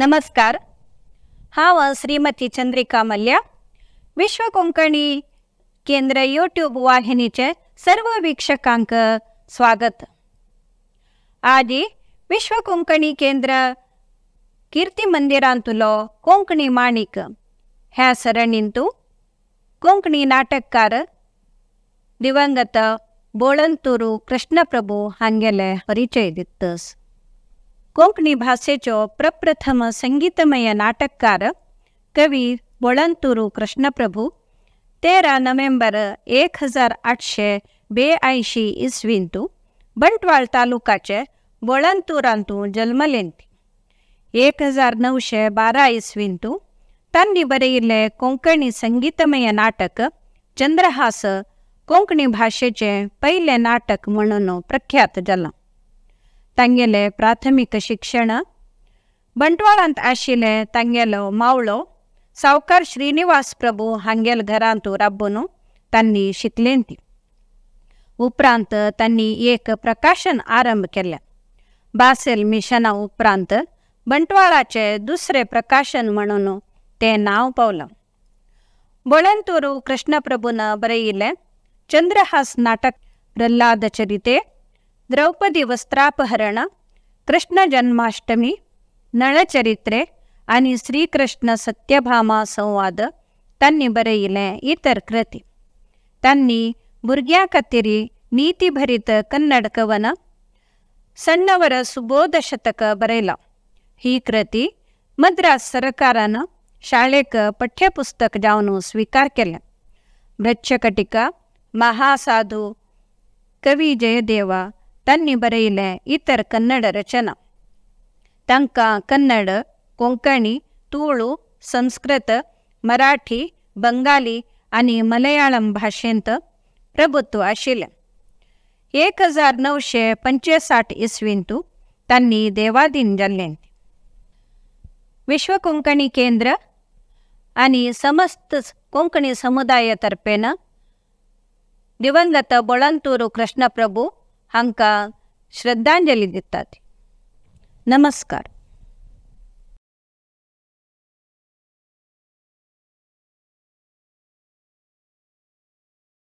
ನಮಸ್ಕಾರ ಹಾವ ಶ್ರೀಮತಿ ಚಂದ್ರಿಕಾ ಮಲ್ಯ ವಿಶ್ವ ಕೊಂಕಣಿ ಕೇಂದ್ರ ಯೂಟ್ಯೂಬ್ વાહિની છે સર્વ વીક્ષકાંક સ્વાગત આજે વિશ્વ કોંકણી કેન્દ્ર ಕೀರ್ತಿ ಅಂತುಲೋ ಕೊಂಕಣಿ ಮಾಣಿಕ ಹ್ಯಾಸರ ನಿಂತು ಕೊಂಕಣಿ ನಾಟಕಕಾರ ದಿವಂಗತ ಬೋಳಂತೂರು ಕೃಷ್ಣಪ್ರಭು ಹಂಗೆಲೆ ಪರಿಚಯದಿತ್ತಸ್ कोंकणी भाषेचो प्रप्रथम संगीतमय नाटककार कवी बोळंतुरू कृष्णप्रभू तेरा नोव्हेंबर एक हजार आठशे बेऐंशी इसवींतू बंटवाळ तालुकाचे बोळंतुरांतू जल्मलें एक हजार नऊशे बारा इसवींतू त्यांनी बरयिल्लें कोंकणी संगीतमय नाटक चंद्रहास कोंकणी भाषेचे पहिले नाटक म्हणून प्रख्यात जालां तंगेले प्राथमिक शिक्षण बंटवाळांत आशिले तांगेलो मावळो सावकार श्रीनिवास प्रभू हंगेल्या घरात राबून त्यांनी ती उपरांत त्यांनी एक प्रकाशन आरंभ केल्या बासेल मिशना उपरांत बंटवाळाचे दुसरे प्रकाशन म्हणून ते नाव पावलं बोळंतुरू कृष्णप्रभून बरं चंद्रहास नाटक प्रल्हाद चरिते द्रौपदी वस्त्रापहरण कृष्ण जन्माष्टमी नळचरित्रे आणि श्रीकृष्ण सत्यभामा संवाद त्यांनी बरयिले इतर कृती त्यांनी भुरग्या कतिरी नीतीभरित कन्नड कवन सण्णवर सुबोध शतक बरेला ही कृती मद्रास सरकारानं शाळेक पाठ्यपुस्तक जाऊन स्वीकार केले भ्रच्छकटिका महासाधू कवी जयदेवा त्यांनी बरेले इतर कन्नड रचना तांकां कन्नड कोंकणी तुळू संस्कृत मराठी बंगाली आणि मलयाळम भाषेंत प्रभुत्व आशिल्लें एक हजार नऊशे पंचेसाठ इसवींत तांणी देवादीन जाल्ले विश्व कोंकणी केंद्र आणि समस्त कोंकणी समुदायातर्फेन दिवंगत बोळंतूरू कृष्णप्रभू ಹಂಕ ಶ್ರದ್ಧಾಂಜಲಿ ದಿತ್ತಾತಿ ನಮಸ್ಕಾರ